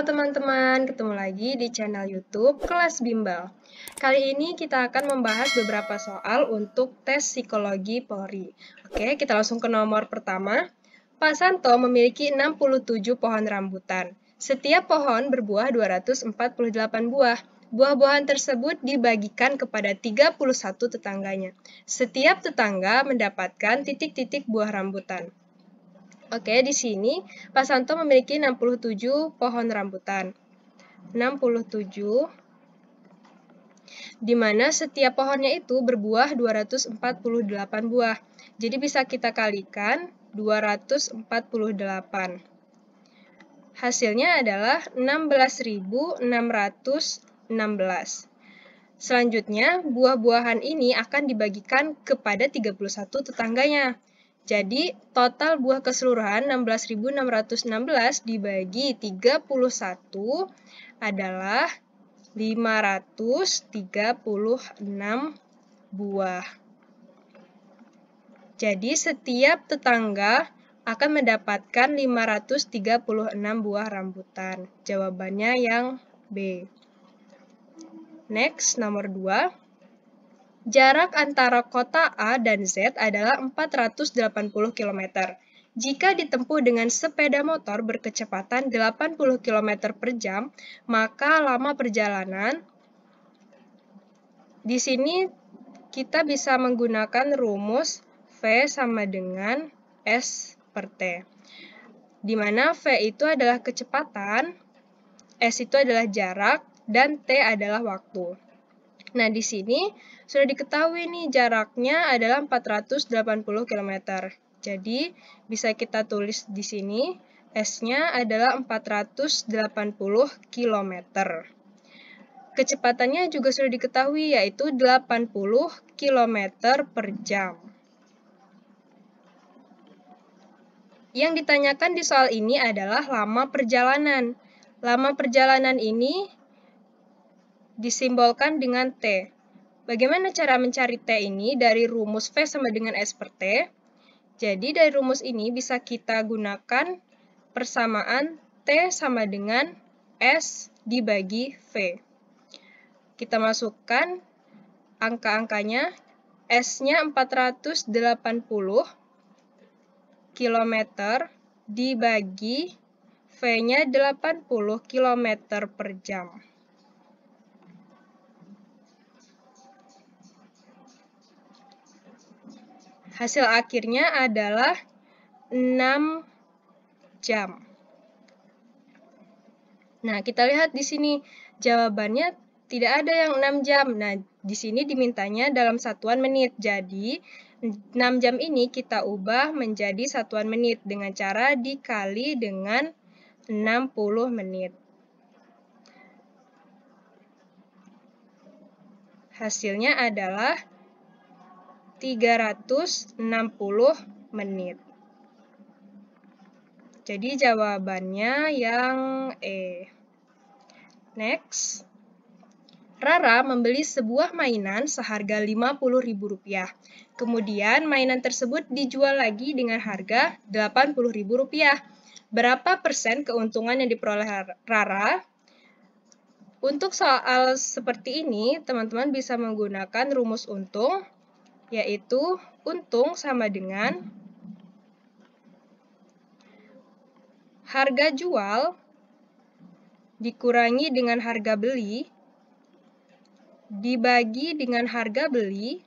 Halo teman-teman, ketemu lagi di channel YouTube Kelas Bimbel. Kali ini kita akan membahas beberapa soal untuk tes psikologi Polri. Oke, kita langsung ke nomor pertama. Pak Santo memiliki 67 pohon rambutan. Setiap pohon berbuah 248 buah. Buah-buahan tersebut dibagikan kepada 31 tetangganya. Setiap tetangga mendapatkan titik-titik buah rambutan. Oke, di sini Pak Santo memiliki 67 pohon rambutan. 67 di mana setiap pohonnya itu berbuah 248 buah. Jadi bisa kita kalikan 248. Hasilnya adalah 16.616. Selanjutnya, buah-buahan ini akan dibagikan kepada 31 tetangganya. Jadi, total buah keseluruhan 16.616 dibagi 31 adalah 536 buah. Jadi, setiap tetangga akan mendapatkan 536 buah rambutan. Jawabannya yang B. Next, nomor 2. Jarak antara kota A dan Z adalah 480 km. Jika ditempuh dengan sepeda motor berkecepatan 80 km per jam, maka lama perjalanan di sini kita bisa menggunakan rumus V sama dengan S per T. Di mana V itu adalah kecepatan, S itu adalah jarak, dan T adalah waktu. Nah, di sini sudah diketahui nih jaraknya adalah 480 km. Jadi, bisa kita tulis di sini S-nya adalah 480 km. Kecepatannya juga sudah diketahui yaitu 80 km per jam. Yang ditanyakan di soal ini adalah lama perjalanan. Lama perjalanan ini disimbolkan dengan T. Bagaimana cara mencari T ini dari rumus V sama dengan S per T? Jadi dari rumus ini bisa kita gunakan persamaan T sama dengan S dibagi V. Kita masukkan angka-angkanya. S-nya 480 km dibagi V-nya 80 km per jam. Hasil akhirnya adalah 6 jam. Nah, kita lihat di sini jawabannya tidak ada yang 6 jam. Nah, di sini dimintanya dalam satuan menit. Jadi, 6 jam ini kita ubah menjadi satuan menit dengan cara dikali dengan 60 menit. Hasilnya adalah 360 menit. Jadi jawabannya yang E. Next. Rara membeli sebuah mainan seharga Rp50.000. Kemudian mainan tersebut dijual lagi dengan harga Rp80.000. Berapa persen keuntungan yang diperoleh Rara? Untuk soal seperti ini, teman-teman bisa menggunakan rumus untung yaitu untung sama dengan harga jual dikurangi dengan harga beli dibagi dengan harga beli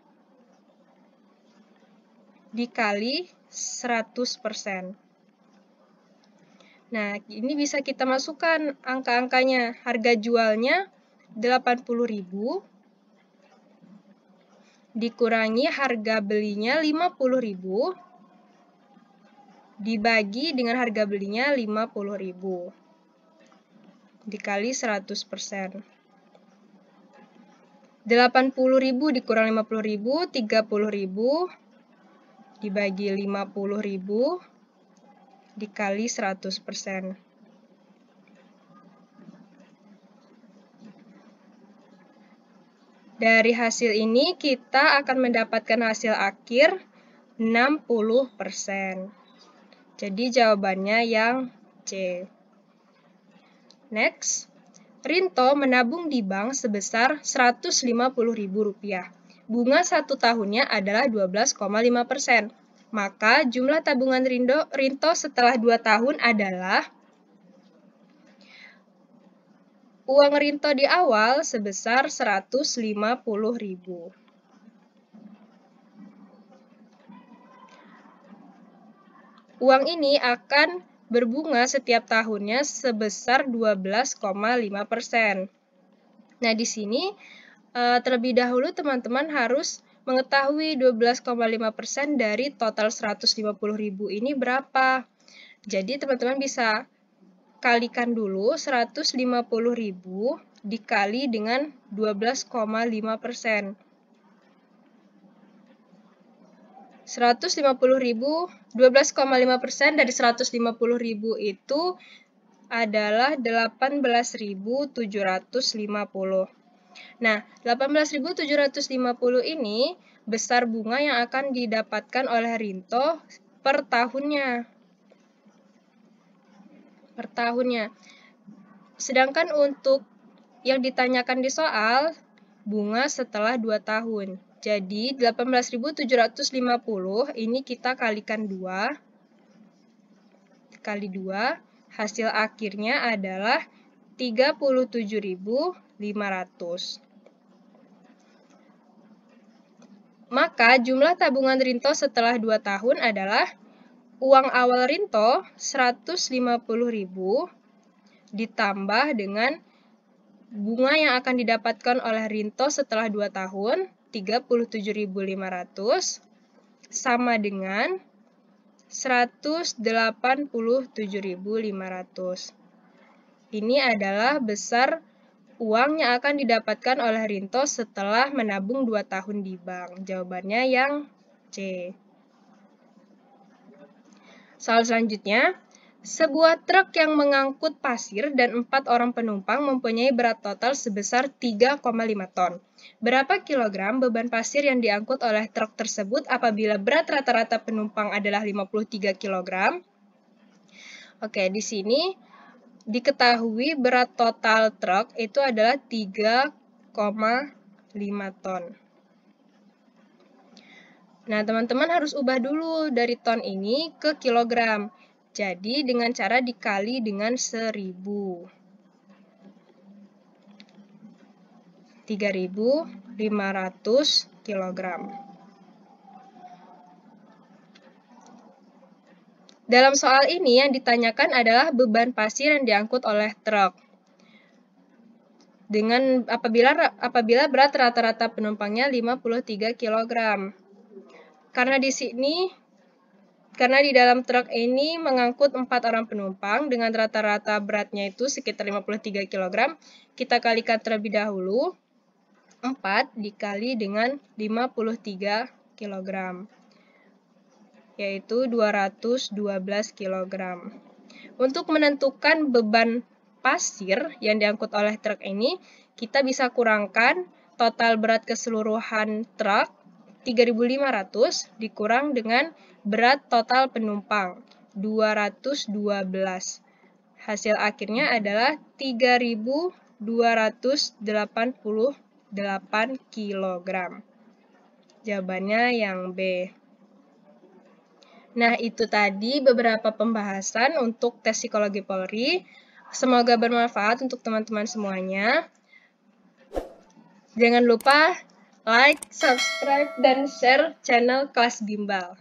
dikali 100%. Nah, ini bisa kita masukkan angka-angkanya. Harga jualnya 80.000 dikurangi harga belinya 50.000 dibagi dengan harga belinya 50.000 dikali 100%. 80.000 dikurang 50.000 30.000 dibagi 50.000 dikali 100%. Dari hasil ini kita akan mendapatkan hasil akhir 60%. Jadi jawabannya yang C. Next, Rinto menabung di bank sebesar Rp150.000. Bunga satu tahunnya adalah 12,5%. Maka jumlah tabungan Rinto, setelah 2 tahun adalah Uang Rinto di awal sebesar 150.000. Uang ini akan berbunga setiap tahunnya sebesar 12,5%. Nah, di sini eh, terlebih dahulu teman-teman harus mengetahui 12,5% dari total 150.000 ini berapa. Jadi teman-teman bisa kalikan dulu 150.000 dikali dengan 12,5 persen. 150.000, 12,5 persen dari 150.000 itu adalah 18.750. Nah, 18.750 ini besar bunga yang akan didapatkan oleh Rinto per tahunnya per tahunnya. Sedangkan untuk yang ditanyakan di soal, bunga setelah 2 tahun. Jadi 18.750 ini kita kalikan 2 kali 2 hasil akhirnya adalah 37.500. Maka jumlah tabungan Rinto setelah 2 tahun adalah uang awal Rinto 150.000 ditambah dengan bunga yang akan didapatkan oleh Rinto setelah 2 tahun 37.500 sama dengan 187.500. Ini adalah besar uang yang akan didapatkan oleh Rinto setelah menabung 2 tahun di bank. Jawabannya yang C. Soal selanjutnya, sebuah truk yang mengangkut pasir dan empat orang penumpang mempunyai berat total sebesar 3,5 ton. Berapa kilogram beban pasir yang diangkut oleh truk tersebut apabila berat rata-rata penumpang adalah 53 kilogram? Oke, di sini diketahui berat total truk itu adalah 3,5 ton. Nah, teman-teman harus ubah dulu dari ton ini ke kilogram. Jadi, dengan cara dikali dengan 1000. 3500 kilogram. Dalam soal ini yang ditanyakan adalah beban pasir yang diangkut oleh truk. Dengan apabila apabila berat rata-rata penumpangnya 53 kg. Karena di sini karena di dalam truk ini mengangkut 4 orang penumpang dengan rata-rata beratnya itu sekitar 53 kg, kita kalikan terlebih dahulu 4 dikali dengan 53 kg, yaitu 212 kg. Untuk menentukan beban pasir yang diangkut oleh truk ini, kita bisa kurangkan total berat keseluruhan truk 3.500 dikurang dengan berat total penumpang 212. Hasil akhirnya adalah 3.288 kg. Jawabannya yang B. Nah, itu tadi beberapa pembahasan untuk tes psikologi Polri. Semoga bermanfaat untuk teman-teman semuanya. Jangan lupa like, subscribe, dan share channel kelas bimbal.